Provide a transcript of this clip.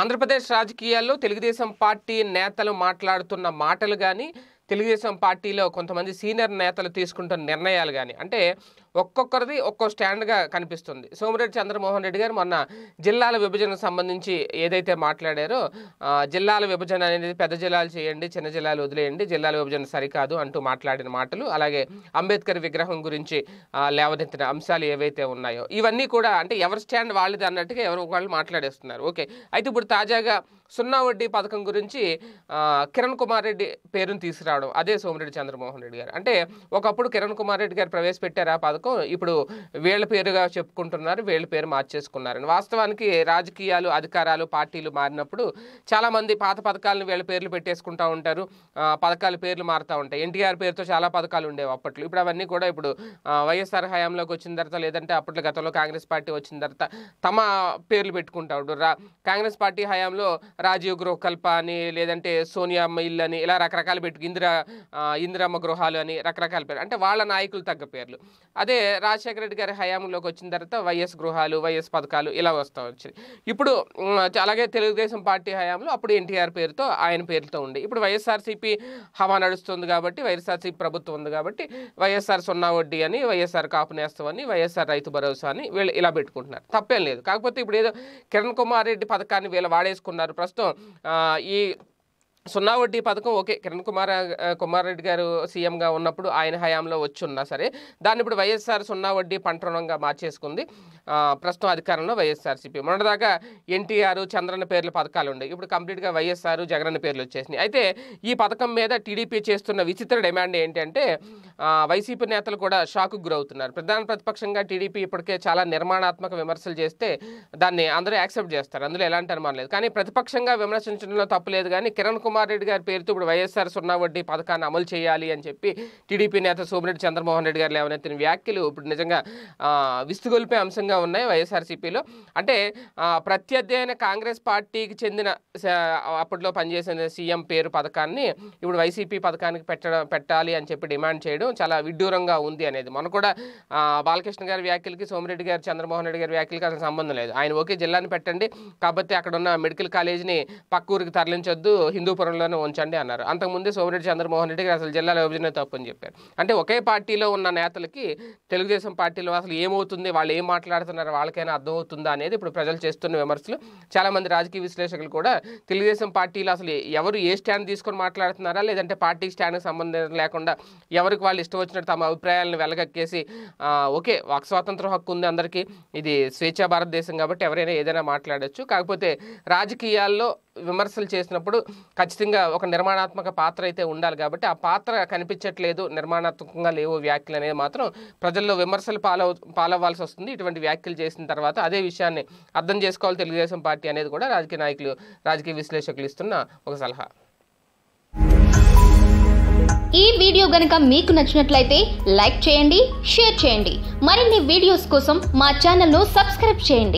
ఆంధ్రప్రదేశ్ రాజకీయాల్లో తెలుగుదేశం పార్టీ నేతలు మాట్లాడుతున్న మాటలు కానీ తెలుగుదేశం పార్టీలో కొంతమంది సీనియర్ నేతలు తీసుకుంటున్న నిర్ణయాలు కానీ అంటే ఒక్కొక్కరిది ఒక్కో స్టాండ్గా కనిపిస్తుంది సోమిరెడ్డి చంద్రమోహన్ రెడ్డి గారు మొన్న జిల్లాల విభజనకు సంబంధించి ఏదైతే మాట్లాడారో జిల్లాల విభజన అనేది పెద్ద జిల్లాలు చేయండి చిన్న జిల్లాలు వదిలేయండి జిల్లాల విభజన సరికాదు అంటూ మాట్లాడిన మాటలు అలాగే అంబేద్కర్ విగ్రహం గురించి లేవనెత్తిన అంశాలు ఏవైతే ఉన్నాయో ఇవన్నీ కూడా అంటే ఎవరి స్టాండ్ వాళ్ళది అన్నట్టుగా ఎవరు వాళ్ళు మాట్లాడేస్తున్నారు ఓకే అయితే ఇప్పుడు తాజాగా సున్నా వడ్డీ పథకం గురించి కిరణ్ కుమార్ రెడ్డి పేరును తీసుకురావడం రావడం అదే సోమిరెడ్డి చంద్రమోహన్ రెడ్డి గారు అంటే ఒకప్పుడు కిరణ్ కుమార్ రెడ్డి గారు ప్రవేశపెట్టారు ఆ పథకం ఇప్పుడు వీళ్ళ పేరుగా చెప్పుకుంటున్నారు వీళ్ళ పేరు మార్చేసుకున్నారని వాస్తవానికి రాజకీయాలు అధికారాలు పార్టీలు మారినప్పుడు చాలామంది పాత పథకాలను వీళ్ళ పేర్లు పెట్టేసుకుంటూ ఉంటారు పథకాల పేర్లు మారుతూ ఉంటాయి ఎన్టీఆర్ పేరుతో చాలా పథకాలు ఉండేవి అప్పట్లో ఇప్పుడు అవన్నీ కూడా ఇప్పుడు వైఎస్ఆర్ హయాంలోకి వచ్చిన తర్వాత లేదంటే అప్పట్లో గతంలో కాంగ్రెస్ పార్టీ వచ్చిన తర్వాత తమ పేర్లు పెట్టుకుంటా రా కాంగ్రెస్ పార్టీ హయాంలో రాజీవ్ గృహకల్ప అని లేదంటే సోనియా మిల్ అని ఇలా రకరకాలు పెట్టుకు ఇందిరా ఇందిరమ్మ గృహాలు అని రకరకాల పేర్లు అంటే వాళ్ళ నాయకులు తగ్గ పేర్లు అదే రాజశేఖర రెడ్డి గారి హయాంలోకి వచ్చిన తర్వాత వైఎస్ గృహాలు వైఎస్ పథకాలు ఇలా వస్తూ వచ్చాయి ఇప్పుడు అలాగే తెలుగుదేశం పార్టీ హయాంలో అప్పుడు ఎన్టీఆర్ పేరుతో ఆయన పేరుతో ఉండే ఇప్పుడు వైఎస్ఆర్సీపీ హవా నడుస్తుంది కాబట్టి వైఎస్ఆర్సీపీ ప్రభుత్వం ఉంది కాబట్టి వైఎస్ఆర్ సున్నా వడ్డీ అని వైఎస్ఆర్ కాపు నేస్తం అని వైఎస్ఆర్ రైతు భరోసా అని వీళ్ళు ఇలా పెట్టుకుంటున్నారు తప్పేం లేదు కాకపోతే ఇప్పుడు ఏదో కిరణ్ కుమార్ రెడ్డి పథకాన్ని వీళ్ళు వాడేసుకున్నారు ప్రస్తుతం ఈ సున్నా వడ్డీ పథకం ఓకే కిరణ్ కుమార్ కుమార్ రెడ్డి గారు సీఎంగా ఉన్నప్పుడు ఆయన హయాంలో వచ్చి ఉన్నా సరే దాన్ని ఇప్పుడు వైఎస్ఆర్ సున్నా వడ్డీ పంట రుణంగా మార్చేసుకుంది ప్రస్తుతం అధికారంలో వైఎస్ఆర్సీపీ మొన్నటిదాకా ఎన్టీఆర్ చంద్రన్న పేర్ల పథకాలు ఉన్నాయి ఇప్పుడు కంప్లీట్గా వైఎస్ఆర్ జగనన్న పేర్లు వచ్చేసినాయి అయితే ఈ పథకం మీద టీడీపీ చేస్తున్న విచిత్ర డిమాండ్ ఏంటంటే వైసీపీ నేతలు కూడా షాకు గురవుతున్నారు ప్రధాన ప్రతిపక్షంగా టీడీపీ ఇప్పటికే చాలా నిర్మాణాత్మక విమర్శలు చేస్తే దాన్ని అందరూ యాక్సెప్ట్ చేస్తారు అందులో ఎలాంటి అనుమానం లేదు కానీ ప్రతిపక్షంగా విమర్శించడంలో లేదు కానీ కిరణ్ కుమార్ జగన్మోహన్ రెడ్డి గారి పేరుతో ఇప్పుడు వైఎస్ఆర్ సున్నా వడ్డీ పథకాన్ని అమలు చేయాలి అని చెప్పి టీడీపీ నేత సోమిరెడ్డి చంద్రమోహన్ రెడ్డి గారు లేవనెత్తిన వ్యాఖ్యలు ఇప్పుడు నిజంగా విస్తుగొల్పే అంశంగా ఉన్నాయి వైఎస్ఆర్సీపీలో అంటే ప్రత్యర్థి అయిన కాంగ్రెస్ పార్టీకి చెందిన అప్పట్లో పనిచేసిన సీఎం పేరు పథకాన్ని ఇప్పుడు వైసీపీ పథకానికి పెట్టడం పెట్టాలి అని చెప్పి డిమాండ్ చేయడం చాలా విడ్డూరంగా ఉంది అనేది మన కూడా బాలకృష్ణ గారి వ్యాఖ్యలకి సోమిరెడ్డి గారు చంద్రమోహన్ రెడ్డి గారి వ్యాఖ్యలకి అసలు సంబంధం లేదు ఆయన ఓకే జిల్లాని పెట్టండి కాబట్టి అక్కడ ఉన్న మెడికల్ కాలేజీని పక్క ఊరికి తరలించొద్దు హిందూ హిందూపురంలోనే ఉంచండి అన్నారు అంతకుముందే సోమిరెడ్డి చంద్రమోహన్ రెడ్డికి అసలు జిల్లాల విభజన తప్పు అని చెప్పారు అంటే ఒకే పార్టీలో ఉన్న నేతలకి తెలుగుదేశం పార్టీలో అసలు ఏమవుతుంది వాళ్ళు ఏం మాట్లాడుతున్నారు వాళ్ళకైనా అర్థమవుతుందా అనేది ఇప్పుడు ప్రజలు చేస్తున్న విమర్శలు చాలామంది రాజకీయ విశ్లేషకులు కూడా తెలుగుదేశం పార్టీలో అసలు ఎవరు ఏ స్టాండ్ తీసుకొని మాట్లాడుతున్నారా లేదంటే పార్టీ స్టాండ్కి సంబంధం లేకుండా ఎవరికి వాళ్ళు ఇష్టం వచ్చినట్టు తమ అభిప్రాయాలను వెలగక్కేసి ఓకే వాక్ స్వాతంత్ర హక్కు ఉంది అందరికీ ఇది స్వేచ్ఛ భారతదేశం కాబట్టి ఎవరైనా ఏదైనా మాట్లాడచ్చు కాకపోతే రాజకీయాల్లో విమర్శలు చేసినప్పుడు ఖచ్చితంగా ఒక నిర్మాణాత్మక పాత్ర అయితే ఉండాలి కాబట్టి ఆ పాత్ర కనిపించట్లేదు నిర్మాణాత్మకంగా లేవు వ్యాఖ్యలు అనేది మాత్రం ప్రజల్లో విమర్శలు పాలవ పాలవ్వాల్సి వస్తుంది ఇటువంటి వ్యాఖ్యలు చేసిన తర్వాత అదే విషయాన్ని అర్థం చేసుకోవాలి తెలుగుదేశం పార్టీ అనేది కూడా రాజకీయ నాయకులు రాజకీయ విశ్లేషకులు ఇస్తున్న ఒక సలహా ఈ వీడియో గనక మీకు నచ్చినట్లయితే లైక్ చేయండి షేర్ చేయండి మరిన్ని వీడియోస్ కోసం మా ఛానల్ను సబ్స్క్రైబ్ చేయండి